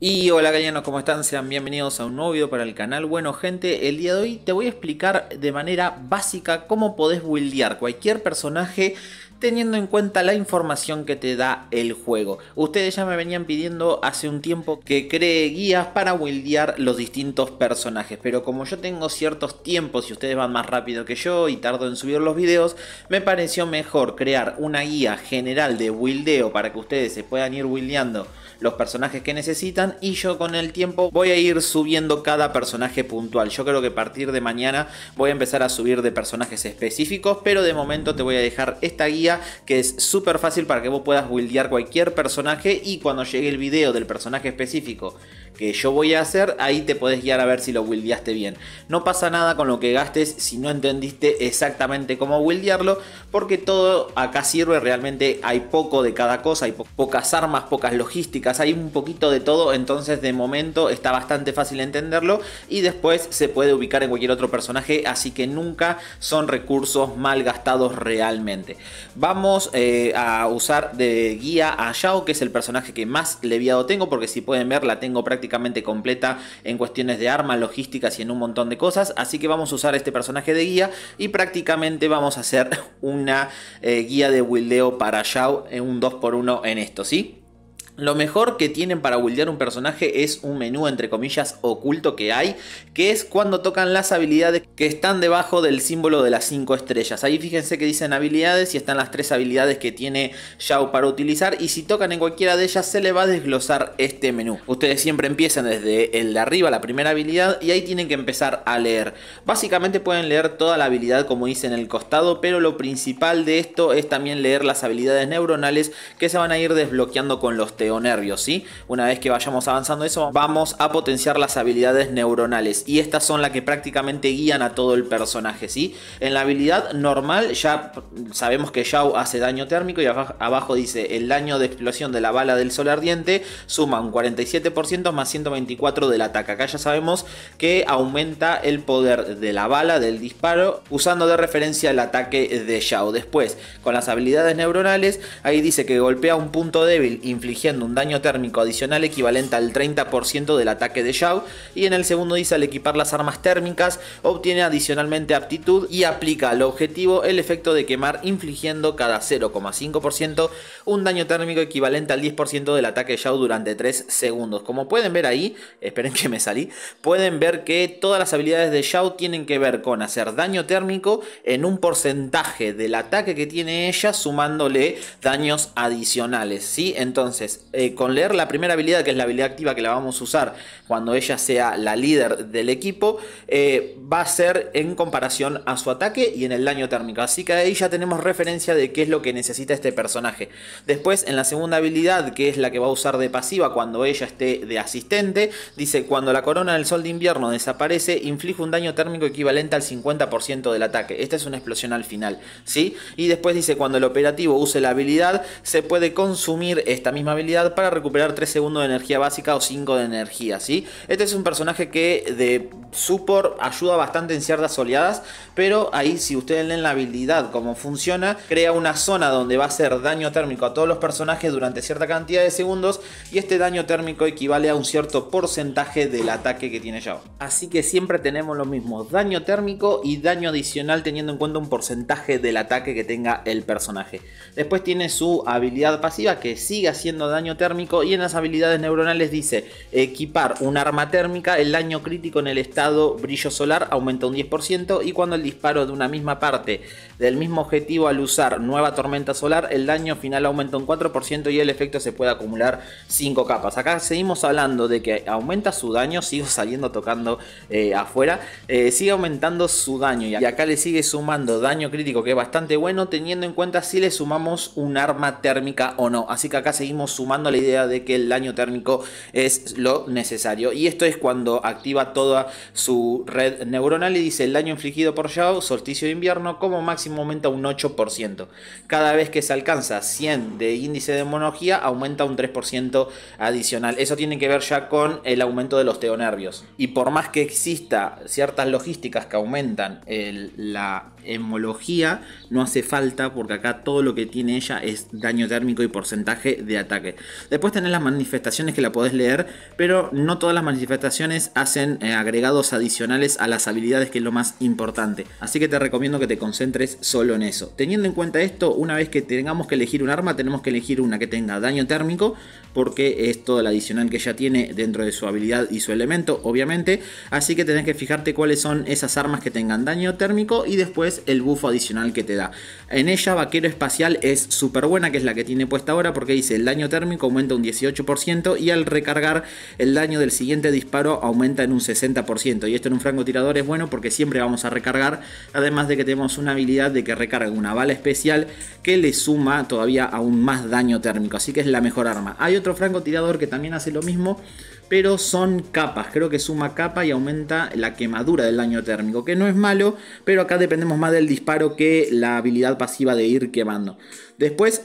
Y hola gallanos, ¿cómo están? Sean bienvenidos a un nuevo video para el canal. Bueno gente, el día de hoy te voy a explicar de manera básica cómo podés buildear cualquier personaje teniendo en cuenta la información que te da el juego. Ustedes ya me venían pidiendo hace un tiempo que cree guías para wildear los distintos personajes, pero como yo tengo ciertos tiempos y ustedes van más rápido que yo y tardo en subir los videos, me pareció mejor crear una guía general de wildeo para que ustedes se puedan ir wildeando los personajes que necesitan y yo con el tiempo voy a ir subiendo cada personaje puntual. Yo creo que a partir de mañana voy a empezar a subir de personajes específicos, pero de momento te voy a dejar esta guía que es súper fácil para que vos puedas buildear cualquier personaje y cuando llegue el video del personaje específico que yo voy a hacer, ahí te podés guiar a ver si lo wildeaste bien. No pasa nada con lo que gastes si no entendiste exactamente cómo wildearlo, porque todo acá sirve, realmente hay poco de cada cosa, hay pocas armas, pocas logísticas, hay un poquito de todo, entonces de momento está bastante fácil entenderlo y después se puede ubicar en cualquier otro personaje, así que nunca son recursos mal gastados realmente. Vamos eh, a usar de guía a Yao, que es el personaje que más leviado tengo, porque si pueden ver la tengo prácticamente prácticamente completa en cuestiones de armas, logísticas y en un montón de cosas. Así que vamos a usar este personaje de guía y prácticamente vamos a hacer una eh, guía de wildeo para Yao en un 2x1 en esto, ¿sí? Lo mejor que tienen para buildear un personaje es un menú entre comillas oculto que hay, que es cuando tocan las habilidades que están debajo del símbolo de las 5 estrellas. Ahí fíjense que dicen habilidades y están las 3 habilidades que tiene Yao para utilizar y si tocan en cualquiera de ellas se le va a desglosar este menú. Ustedes siempre empiezan desde el de arriba, la primera habilidad, y ahí tienen que empezar a leer. Básicamente pueden leer toda la habilidad como dice en el costado, pero lo principal de esto es también leer las habilidades neuronales que se van a ir desbloqueando con los temas o nervios, ¿sí? Una vez que vayamos avanzando eso, vamos a potenciar las habilidades neuronales y estas son las que prácticamente guían a todo el personaje, ¿sí? En la habilidad normal ya sabemos que Yao hace daño térmico y abajo, dice el daño de explosión de la bala del sol ardiente suma un 47% más 124 del ataque. Acá ya sabemos que aumenta el poder de la bala, del disparo, usando de referencia el ataque de Yao. Después, con las habilidades neuronales, ahí dice que golpea un punto débil infligiendo un daño térmico adicional equivalente al 30% del ataque de Shao y en el segundo dice al equipar las armas térmicas obtiene adicionalmente aptitud y aplica al objetivo el efecto de quemar infligiendo cada 0,5% un daño térmico equivalente al 10% del ataque de Shao durante 3 segundos. Como pueden ver ahí, esperen que me salí, pueden ver que todas las habilidades de Shao tienen que ver con hacer daño térmico en un porcentaje del ataque que tiene ella sumándole daños adicionales, ¿sí? Entonces, eh, con leer la primera habilidad, que es la habilidad activa que la vamos a usar cuando ella sea la líder del equipo, eh, va a ser en comparación a su ataque y en el daño térmico. Así que ahí ya tenemos referencia de qué es lo que necesita este personaje. Después, en la segunda habilidad, que es la que va a usar de pasiva cuando ella esté de asistente, dice cuando la corona del sol de invierno desaparece, inflige un daño térmico equivalente al 50% del ataque. Esta es una explosión al final, ¿sí? Y después dice cuando el operativo use la habilidad, se puede consumir esta misma habilidad para recuperar 3 segundos de energía básica o 5 de energía, ¿sí? Este es un personaje que de support ayuda bastante en ciertas oleadas, pero ahí si ustedes leen la habilidad, cómo funciona, crea una zona donde va a hacer daño térmico a todos los personajes durante cierta cantidad de segundos y este daño térmico equivale a un cierto porcentaje del ataque que tiene ya. Así que siempre tenemos lo mismo, daño térmico y daño adicional teniendo en cuenta un porcentaje del ataque que tenga el personaje. Después tiene su habilidad pasiva que sigue haciendo daño daño térmico y en las habilidades neuronales dice equipar un arma térmica, el daño crítico en el estado brillo solar aumenta un 10% y cuando el disparo de una misma parte del mismo objetivo al usar nueva tormenta solar, el daño final aumenta un 4% y el efecto se puede acumular 5 capas. Acá seguimos hablando de que aumenta su daño, sigo saliendo tocando eh, afuera, eh, sigue aumentando su daño y acá le sigue sumando daño crítico que es bastante bueno teniendo en cuenta si le sumamos un arma térmica o no. Así que acá seguimos sumando la idea de que el daño térmico es lo necesario. Y esto es cuando activa toda su red neuronal y dice el daño infligido por Yao, solsticio de invierno, como máximo aumenta un 8%. Cada vez que se alcanza 100 de índice de monogía, aumenta un 3% adicional. Eso tiene que ver ya con el aumento de los teonervios. Y por más que exista ciertas logísticas que aumentan la hemología no hace falta porque acá todo lo que tiene ella es daño térmico y porcentaje de ataque. Después tenés las manifestaciones que la podés leer, pero no todas las manifestaciones hacen eh, agregados adicionales a las habilidades que es lo más importante. Así que te recomiendo que te concentres solo en eso. Teniendo en cuenta esto, una vez que tengamos que elegir un arma, tenemos que elegir una que tenga daño térmico porque es todo la adicional que ella tiene dentro de su habilidad y su elemento, obviamente. Así que tenés que fijarte cuáles son esas armas que tengan daño térmico y después el bufo adicional que te da. En ella, Vaquero Espacial es súper buena, que es la que tiene puesta ahora, porque dice el daño térmico aumenta un 18% y al recargar el daño del siguiente disparo aumenta en un 60%. Y esto en un francotirador es bueno porque siempre vamos a recargar, además de que tenemos una habilidad de que recarga una bala especial que le suma todavía aún más daño térmico, así que es la mejor arma. Hay otro francotirador que también hace lo mismo, pero son capas. Creo que suma capa y aumenta la quemadura del daño térmico, que no es malo, pero acá dependemos más del disparo que la habilidad pasiva de ir quemando. Después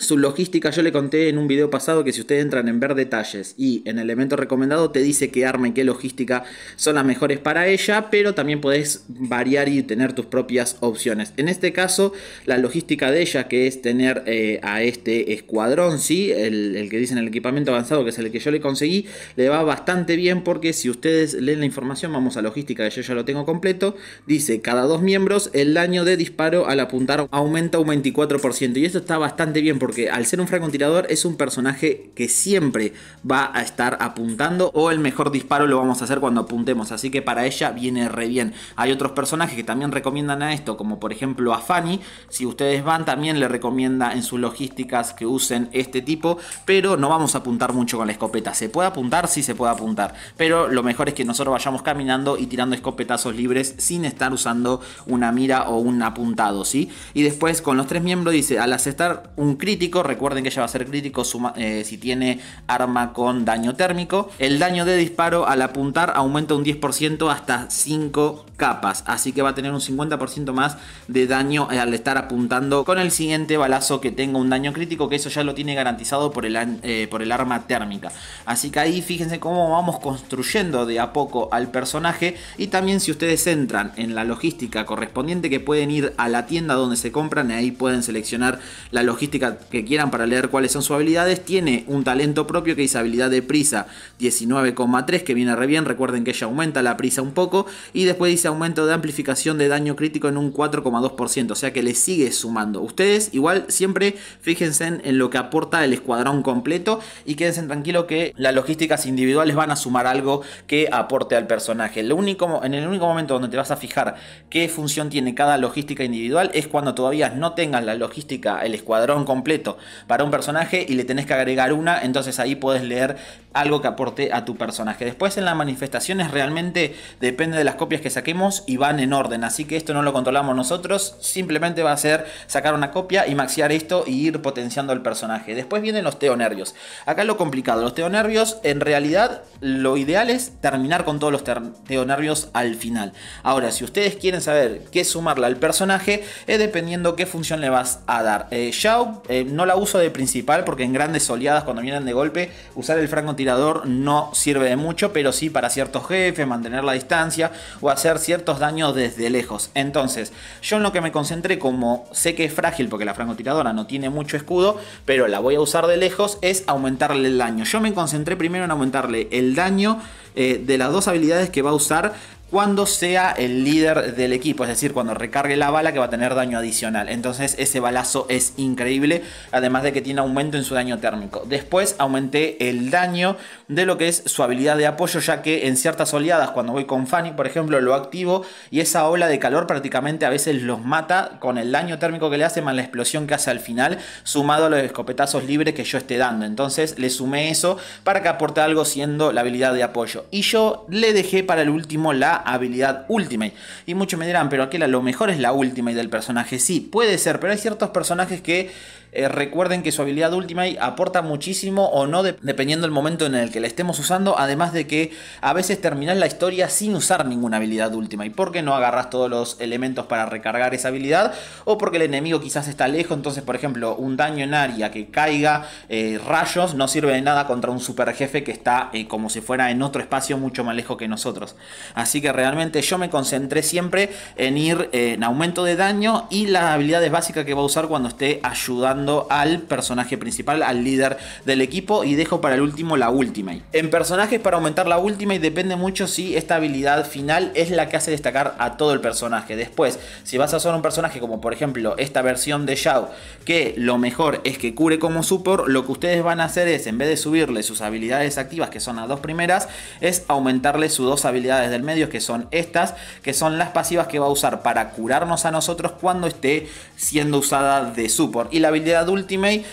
su logística, yo le conté en un video pasado que si ustedes entran en ver detalles y en el elemento recomendado te dice qué arma y qué logística son las mejores para ella, pero también podés variar y tener tus propias opciones. En este caso, la logística de ella, que es tener eh, a este escuadrón, ¿sí? el, el que dicen el equipamiento avanzado, que es el que yo le conseguí, le va bastante bien porque si ustedes leen la información, vamos a logística, de yo ya lo tengo completo, dice cada dos miembros el daño de disparo al apuntar aumenta un 24%. Y eso está bastante bien porque porque al ser un francotirador es un personaje que siempre va a estar apuntando o el mejor disparo lo vamos a hacer cuando apuntemos, así que para ella viene re bien. Hay otros personajes que también recomiendan a esto, como por ejemplo a Fanny, si ustedes van también le recomienda en sus logísticas que usen este tipo, pero no vamos a apuntar mucho con la escopeta, se puede apuntar, si se puede apuntar, pero lo mejor es que nosotros vayamos caminando y tirando escopetazos libres sin estar usando una mira o un apuntado, ¿sí? Y después con los tres miembros dice, al aceptar un crítico, Recuerden que ella va a ser crítico eh, si tiene arma con daño térmico. El daño de disparo al apuntar aumenta un 10% hasta 5 capas. Así que va a tener un 50% más de daño al estar apuntando con el siguiente balazo que tenga un daño crítico. Que eso ya lo tiene garantizado por el, eh, por el arma térmica. Así que ahí fíjense cómo vamos construyendo de a poco al personaje. Y también si ustedes entran en la logística correspondiente que pueden ir a la tienda donde se compran. y Ahí pueden seleccionar la logística que quieran para leer cuáles son sus habilidades. Tiene un talento propio que dice habilidad de prisa 19,3 que viene re bien. Recuerden que ella aumenta la prisa un poco. Y después dice aumento de amplificación de daño crítico en un 4,2%. O sea que le sigue sumando. Ustedes igual siempre fíjense en, lo que aporta el escuadrón completo. Y quédense tranquilos que las logísticas individuales van a sumar algo que aporte al personaje. Lo único, en el único momento donde te vas a fijar qué función tiene cada logística individual es cuando todavía no tengan la logística, el escuadrón completo para un personaje y le tenés que agregar una, entonces ahí puedes leer algo que aporte a tu personaje. Después en las manifestaciones realmente depende de las copias que saquemos y van en orden, así que esto no lo controlamos nosotros, simplemente va a ser sacar una copia y maxear esto y ir potenciando el personaje. Después vienen los teonervios. Acá lo complicado, los teonervios en realidad lo ideal es terminar con todos los teonervios al final. Ahora, si ustedes quieren saber qué sumarle al personaje, es dependiendo qué función le vas a dar. Eh, Shao, eh, no la uso de principal porque en grandes oleadas cuando vienen de golpe usar el francotirador no sirve de mucho, pero sí para ciertos jefes, mantener la distancia o hacer ciertos daños desde lejos. Entonces, yo en lo que me concentré como sé que es frágil porque la francotiradora no tiene mucho escudo, pero la voy a usar de lejos es aumentarle el daño. Yo me concentré primero en aumentarle el daño eh, de las dos habilidades que va a usar cuando sea el líder del equipo, es decir, cuando recargue la bala que va a tener daño adicional. Entonces ese balazo es increíble, además de que tiene aumento en su daño térmico. Después aumenté el daño de lo que es su habilidad de apoyo, ya que en ciertas oleadas, cuando voy con Fanny, por ejemplo, lo activo y esa ola de calor prácticamente a veces los mata con el daño térmico que le hace más la explosión que hace al final, sumado a los escopetazos libres que yo esté dando. Entonces le sumé eso para que aporte algo siendo la habilidad de apoyo. Y yo le dejé para el último la habilidad Ultimate. Y muchos me dirán, pero aquella lo mejor es la Ultimate del personaje. Sí, puede ser, pero hay ciertos personajes que eh, recuerden que su habilidad Ultimate aporta muchísimo o no dependiendo del momento en el que la estemos usando, además de que a veces terminás la historia sin usar ninguna habilidad Ultimate, porque no agarras todos los elementos para recargar esa habilidad o porque el enemigo quizás está lejos, entonces por ejemplo un daño en área que caiga eh, rayos no sirve de nada contra un super jefe que está eh, como si fuera en otro espacio mucho más lejos que nosotros. Así que realmente yo me concentré siempre en ir en aumento de daño y las habilidades básicas que va a usar cuando esté ayudando al personaje principal, al líder del equipo. Y dejo para el último la Ultimate. En personajes para aumentar la Ultimate depende mucho si esta habilidad final es la que hace destacar a todo el personaje. Después, si vas a usar un personaje como por ejemplo esta versión de Shao, que lo mejor es que cure como support, lo que ustedes van a hacer es, en vez de subirle sus habilidades activas, que son las dos primeras, es aumentarle sus dos habilidades del medio, que son estas, que son las pasivas que va a usar para curarnos a nosotros cuando esté siendo usada de support. Y la habilidad Adultimate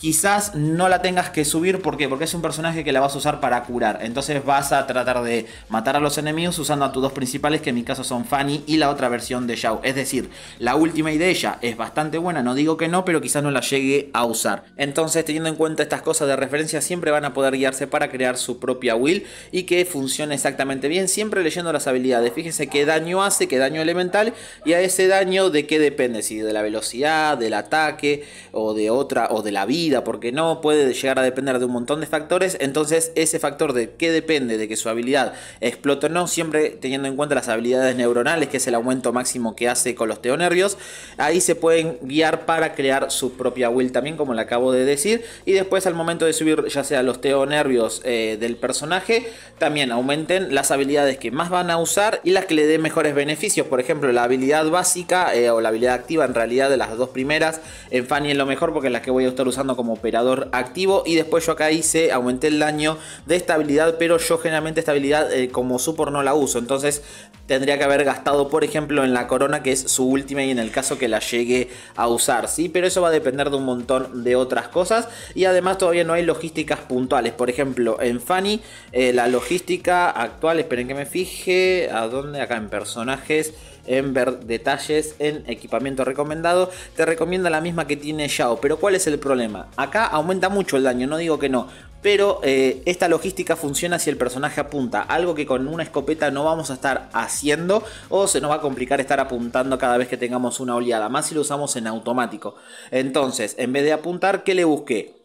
quizás no la tengas que subir. ¿Por qué? Porque es un personaje que la vas a usar para curar. Entonces vas a tratar de matar a los enemigos usando a tus dos principales, que en mi caso son Fanny y la otra versión de Xiao. Es decir, la última y de ella es bastante buena, no digo que no, pero quizás no la llegue a usar. Entonces, teniendo en cuenta estas cosas de referencia, siempre van a poder guiarse para crear su propia will y que funcione exactamente bien, siempre leyendo las habilidades. Fíjense qué daño hace, qué daño elemental y a ese daño de qué depende, si de la velocidad, del ataque o de otra o de la vida porque no puede llegar a depender de un montón de factores, entonces ese factor de que depende de que su habilidad explote o no, siempre teniendo en cuenta las habilidades neuronales, que es el aumento máximo que hace con los teonervios, ahí se pueden guiar para crear su propia will también, como le acabo de decir, y después al momento de subir ya sea los teonervios eh, del personaje, también aumenten las habilidades que más van a usar y las que le den mejores beneficios, por ejemplo, la habilidad básica eh, o la habilidad activa en realidad de las dos primeras, en Fanny es lo mejor porque es la que voy a estar usando como operador activo. Y después yo acá hice, aumenté el daño de estabilidad, pero yo generalmente estabilidad eh, como supor no la uso. Entonces tendría que haber gastado, por ejemplo, en la corona, que es su última, y en el caso que la llegue a usar, ¿sí? Pero eso va a depender de un montón de otras cosas. Y además todavía no hay logísticas puntuales. Por ejemplo, en Fanny, eh, la logística actual, esperen que me fije, ¿a dónde? Acá en personajes en ver detalles en equipamiento recomendado. Te recomienda la misma que tiene Yao, pero ¿cuál es el problema? Acá aumenta mucho el daño, no digo que no, pero eh, esta logística funciona si el personaje apunta, algo que con una escopeta no vamos a estar haciendo o se nos va a complicar estar apuntando cada vez que tengamos una oleada, más si lo usamos en automático. Entonces, en vez de apuntar, ¿qué le busqué?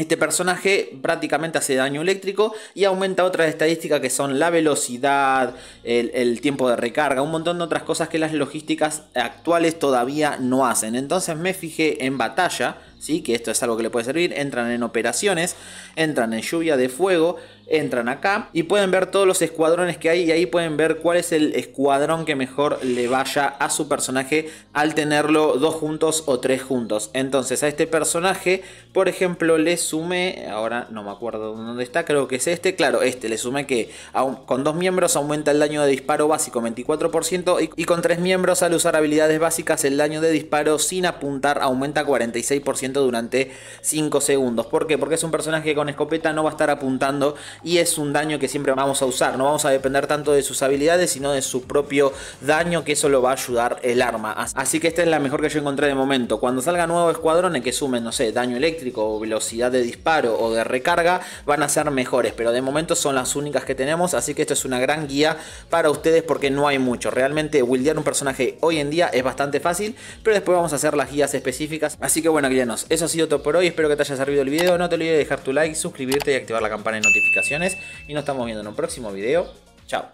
Este personaje prácticamente hace daño eléctrico y aumenta otras estadísticas que son la velocidad, el, tiempo de recarga, un montón de otras cosas que las logísticas actuales todavía no hacen. Entonces me fijé en batalla, ¿sí? que esto es algo que le puede servir, entran en operaciones, entran en lluvia de fuego, entran acá y pueden ver todos los escuadrones que hay y ahí pueden ver cuál es el escuadrón que mejor le vaya a su personaje al tenerlo dos juntos o tres juntos. Entonces a este personaje, por ejemplo, le sume... ahora no me acuerdo dónde está, creo que es este, claro, este, le sume que con dos miembros aumenta el daño de disparo básico 24% y, y con tres miembros al usar habilidades básicas el daño de disparo sin apuntar aumenta 46% durante 5 segundos. ¿Por qué? Porque es un personaje que con escopeta no va a estar apuntando y es un daño que siempre vamos a usar. No vamos a depender tanto de sus habilidades, sino de su propio daño, que eso lo va a ayudar el arma. Así que esta es la mejor que yo encontré de momento. Cuando salga nuevo escuadrón en que sumen, no sé, daño eléctrico o velocidad de disparo o de recarga, van a ser mejores. Pero de momento son las únicas que tenemos, así que esto es una gran guía para ustedes porque no hay mucho. Realmente wildear un personaje hoy en día es bastante fácil, pero después vamos a hacer las guías específicas. Así que bueno, guíanos eso ha sido todo por hoy. Espero que te haya servido el video. No te olvides de dejar tu like, suscribirte y activar la campana de notificaciones y nos estamos viendo en un próximo video. Chao.